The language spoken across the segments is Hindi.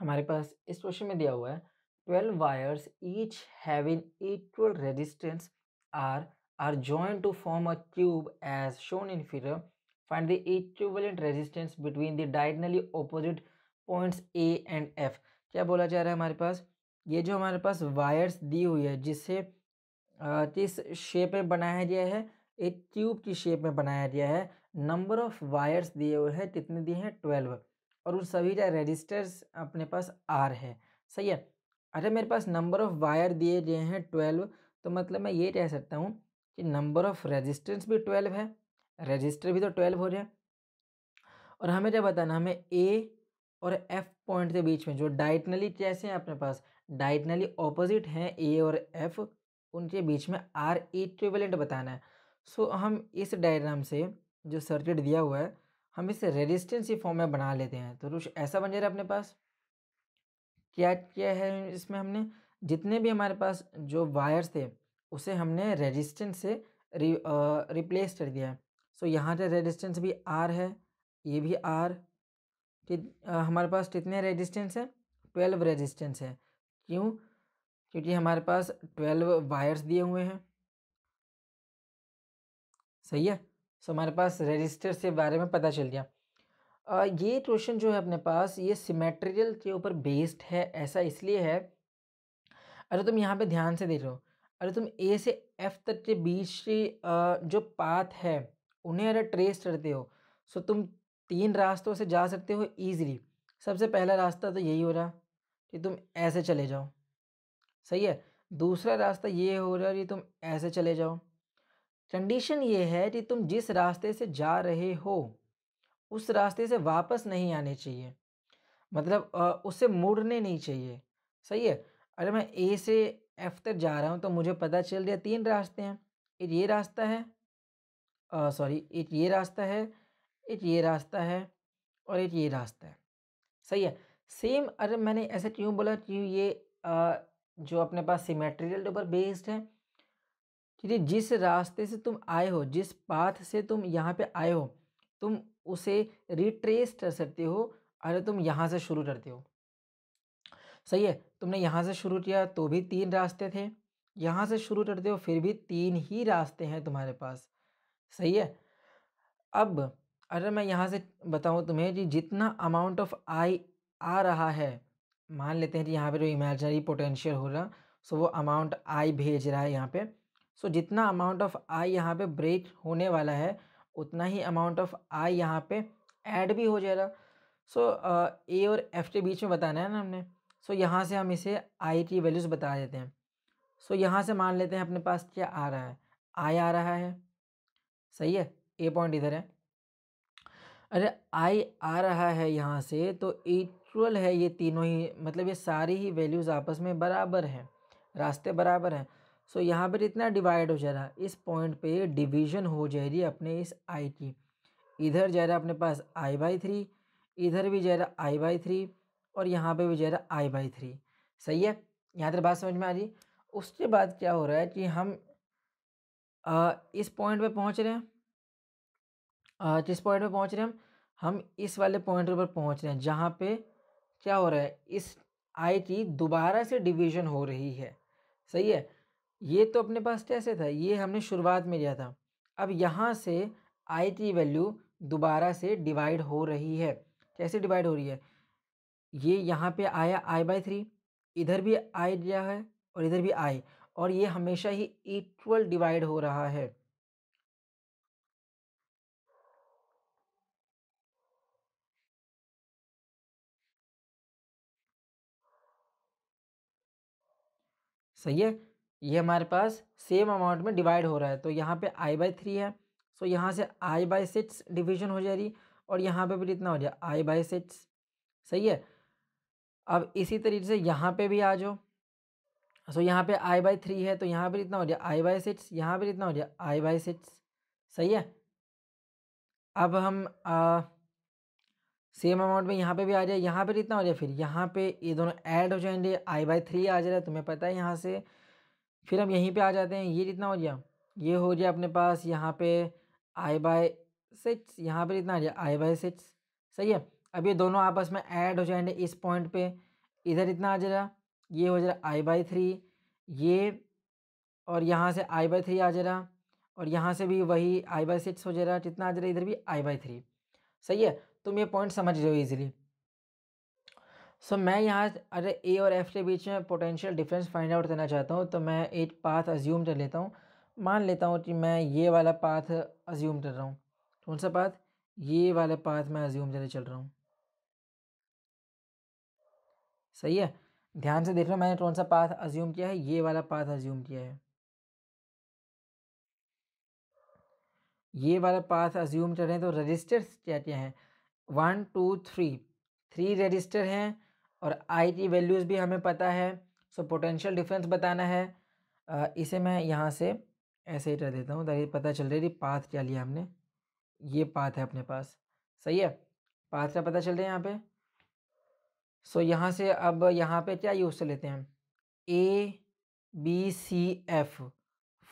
हमारे पास इस क्वेश्चन में दिया हुआ है twelve wires each having equal resistance R are join to form a tube as shown in figure find the equivalent resistance between the diagonally opposite points A and F क्या बोला जा रहा है हमारे पास ये जो हमारे पास वायर्स दी हुई है जिसे किस शेप में बनाया गया है एक ट्यूब की शेप में बनाया गया है नंबर ऑफ वायर्स दिए हुए हैं कितने दिए हैं ट्वेल्व और उन सभी रजिस्टर्स अपने पास आर है सही है अच्छा मेरे पास नंबर ऑफ़ वायर दिए गए हैं ट्वेल्व तो मतलब मैं ये कह सकता हूँ कि नंबर ऑफ़ रजिस्टर्स भी ट्वेल्व है रजिस्टर भी तो ट्वेल्व हो जाए और हमें जब बताना हमें ए और एफ पॉइंट के बीच में जो डाइटनली कैसे हैं अपने पास डाइटनली ऑपोजिट हैं ए और एफ उनके बीच में आर इक्विवेलेंट बताना है सो so, हम इस डायग्राम से जो सर्किट दिया हुआ है हम इसे रेजिस्टेंस ही फॉर्म में बना लेते हैं तो रुश ऐसा बन जा है अपने पास क्या क्या है इसमें हमने जितने भी हमारे पास जो वायर्स थे उसे हमने रेजिस्टेंस से रि, आ, रिप्लेस कर दिया है सो यहाँ से रेजिस्टेंस भी आर है ये भी आर आ, हमारे पास कितने रेजिस्टेंस हैं ट्वेल्व रेजिस्टेंस है क्यों क्योंकि हमारे पास ट्वेल्व वायर्स दिए हुए हैं सही है सो हमारे पास रजिस्टर से बारे में पता चल गया आ, ये क्वेश्चन जो है अपने पास ये सिमेट्रियल के ऊपर बेस्ड है ऐसा इसलिए है अरे तुम यहाँ पे ध्यान से देख रहे हो अरे तुम ए से एफ तक के बीच जो पाथ है उन्हें अगर ट्रेस करते हो सो तुम तीन रास्तों से जा सकते हो ईजिली सबसे पहला रास्ता तो यही हो रहा कि तुम ऐसे चले जाओ सही है दूसरा रास्ता ये हो रहा कि तुम ऐसे चले जाओ कंडीशन ये है कि तुम जिस रास्ते से जा रहे हो उस रास्ते से वापस नहीं आने चाहिए मतलब उससे मुड़ने नहीं चाहिए सही है अरे मैं ए से एफ तक जा रहा हूँ तो मुझे पता चल गया तीन रास्ते हैं एक ये रास्ता है सॉरी एक ये रास्ता है एक ये रास्ता है और एक ये रास्ता है सही है सेम अरे मैंने ऐसे क्यों बोला क्यों ये आ, जो अपने पास सिमेट्रिकल ऊपर बेस्ड है ठीक है जिस रास्ते से तुम आए हो जिस पाथ से तुम यहाँ पे आए हो तुम उसे रिट्रेस कर सकते हो अरे तुम यहाँ से शुरू करते हो सही है तुमने यहाँ से शुरू किया तो भी तीन रास्ते थे यहाँ से शुरू करते हो फिर भी तीन ही रास्ते हैं तुम्हारे पास सही है अब अगर मैं यहाँ से बताऊँ तुम्हें कि जितना अमाउंट ऑफ आई आ रहा है मान लेते हैं कि यहाँ पे जो इमेजनरी पोटेंशियल हो रहा सो वो अमाउंट आई भेज रहा है यहाँ पे सो so, जितना अमाउंट ऑफ आई यहाँ पे ब्रेक होने वाला है उतना ही अमाउंट ऑफ आई यहाँ पे ऐड भी हो जाएगा सो so, ए और एफ के बीच में बताना है ना हमने सो so, यहाँ से हम इसे आई की वैल्यूज़ बता देते हैं सो so, यहाँ से मान लेते हैं अपने पास क्या आ रहा है आई आ रहा है सही है ए पॉइंट इधर है अरे आई आ रहा है यहाँ से तो इक्वल है ये तीनों ही मतलब ये सारी ही वैल्यूज़ आपस में बराबर हैं रास्ते बराबर हैं सो so, यहाँ पर इतना डिवाइड हो जा रहा है इस पॉइंट पे डिवीजन हो जा रही है अपने इस आई की इधर जा रहा अपने पास आई बाई थ्री इधर भी जा रहा आई बाई थ्री और यहाँ पे भी जा रहा आई बाई थ्री सही है यहाँ तक बात समझ में आ रही उसके बाद क्या हो रहा है कि हम आ, इस पॉइंट पे पहुँच रहे हैं आ, किस पॉइंट पे पहुँच रहे हैं हम इस वाले पॉइंट पर पहुँच रहे हैं जहाँ पर क्या हो रहा है इस आई की दोबारा से डिवीजन हो रही है सही है ये तो अपने पास कैसे था ये हमने शुरुआत में लिया था अब यहाँ से आई की वैल्यू दोबारा से डिवाइड हो रही है कैसे डिवाइड हो रही है ये यहाँ पे आया आई बाई थ्री इधर भी आई दिया है और इधर भी आई और ये हमेशा ही इक्वल डिवाइड हो रहा है सही है ये हमारे पास सेम अमाउंट में डिवाइड हो रहा है तो यहाँ पे आई बाई थ्री है सो यहाँ से आई बाई सिक्स डिविजन हो जा रही और यहाँ पे भी इतना हो जाए आई बाई सिक्स सही है अब इसी तरीके से यहाँ पे भी आ जाओ सो यहाँ पे आई बाई थ्री है तो यहाँ पर इतना हो जाए आई बाई सिक्स यहाँ पर इतना हो जाए आई बाई सिक्स सही है अब हम आ, सेम अमाउंट में यहाँ पे भी आ जाए यहाँ पर इतना हो जाए फिर यहाँ पे ये दोनों ऐड हो जाएंगे आई बाई थ्री आ जा रहा है तुम्हें पता है यहाँ से फिर हम यहीं पे आ जाते हैं ये जितना हो गया ये हो गया अपने पास यहाँ पे आई बाय सिक्स यहाँ पर इतना आ गया आई बाय सिक्स सही है अब ये दोनों आपस में ऐड हो जाएंगे इस पॉइंट पे इधर इतना आ जाएगा ये हो जाएगा आई बाई थ्री ये और यहाँ से आई बाई थ्री आ जाएगा और यहाँ से भी वही आई बाई सिक्स हो जाएगा कितना आ जाएगा इधर भी आई बाई थ्री सही है तुम ये पॉइंट समझ रहे हो ईजिली सो so, मैं यहाँ अरे ए और एफ़ के बीच में पोटेंशियल डिफरेंस फाइंड आउट करना चाहता हूँ तो मैं एक पाथ अज्यूम कर लेता हूँ मान लेता हूँ कि मैं ये वाला पाथ अज्यूम कर रहा हूँ कौन सा पाथ ये वाला पाथ मैं अज्यूम कर चल रहा हूँ सही है ध्यान से देख रहा हूँ मैंने कौन सा पाथ अज्यूम किया है ये वाला पाथ अज्यूम किया है ये वाला पाथ अज्यूम कर रहे हैं तो रजिस्टर्स क्या क्या हैं one two three three register हैं और आई की वैल्यूज़ भी हमें पता है सो पोटेंशियल डिफरेंस बताना है इसे मैं यहाँ से ऐसे ही कर देता हूँ ताकि पता चल रही पाथ क्या लिया हमने ये पाथ है अपने पास सही है पाथ का पता चल रहा है यहाँ पे सो so, यहाँ से अब यहाँ पे क्या यूज़ कर लेते हैं A B C F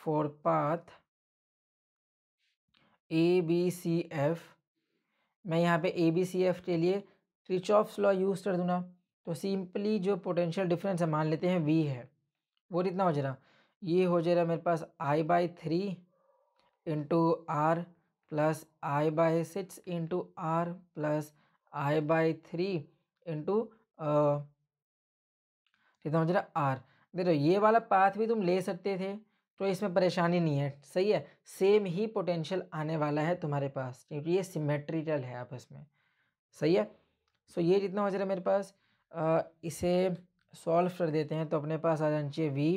for path A B C F मैं यहाँ पे ए बी सी एफ के लिए ट्रिच ऑफ्स लॉ यूज़ कर दूँगा तो सिंपली जो पोटेंशियल डिफरेंस है मान लेते हैं वी है वो कितना हो जा रहा ये हो जा रहा मेरे पास I by three into R plus I by six into R plus I by three into कितना हो जा रहा आर देखो ये वाला पाथ भी तुम ले सकते थे तो इसमें परेशानी नहीं है सही है सेम ही पोटेंशियल आने वाला है तुम्हारे पास क्योंकि ये सिमेट्रिकल है आपस में सही है सो so ये जितना हो जा रहा है मेरे पास इसे सॉल्व कर देते हैं तो अपने पास आ जाना चाहिए वी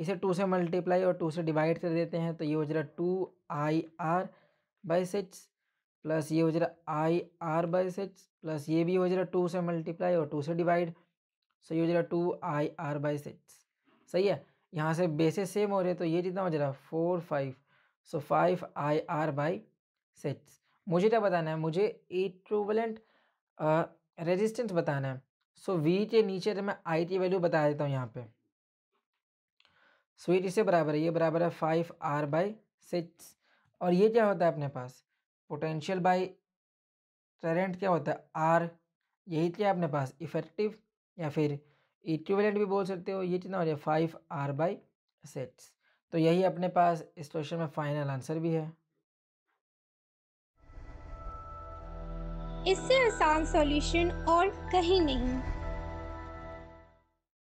इसे टू से मल्टीप्लाई और टू से डिवाइड कर देते हैं तो ये हो जाएगा two I R by six plus ये हो जाएगा I R by six plus ये भी हो जाएगा टू से मल्टीप्लाई और टू से डिवाइड सो ये हो जाएगा two I R by six सही है यहाँ से बेसिस सेम हो रहे तो ये जितना हो जाएगा four five so five I R by six मुझे क्या बताना है मुझे इक्विवेलेंट रेजिस्टेंस बताना है सो वी के नीचे तो मैं आई की वैल्यू बता देता हूँ यहाँ पे स्वीट ये इसे बराबर है ये बराबर है फाइव आर बाई सिक्स और ये क्या होता है अपने पास पोटेंशियल बाई करेंट क्या होता है आर यही क्या तो अपने पास इफेक्टिव या फिर इक्विवेलेंट भी बोल सकते हो ये कितना हो जाए फाइव आर बाई सिक्स तो यही अपने पास इस क्वेश्चन में फाइनल आंसर भी है इससे आसान सॉल्यूशन और कहीं नहीं